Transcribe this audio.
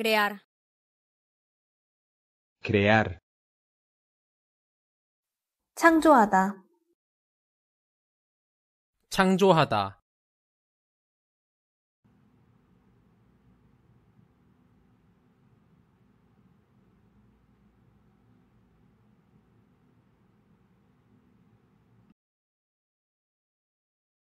crear crear 창조하다 창조하다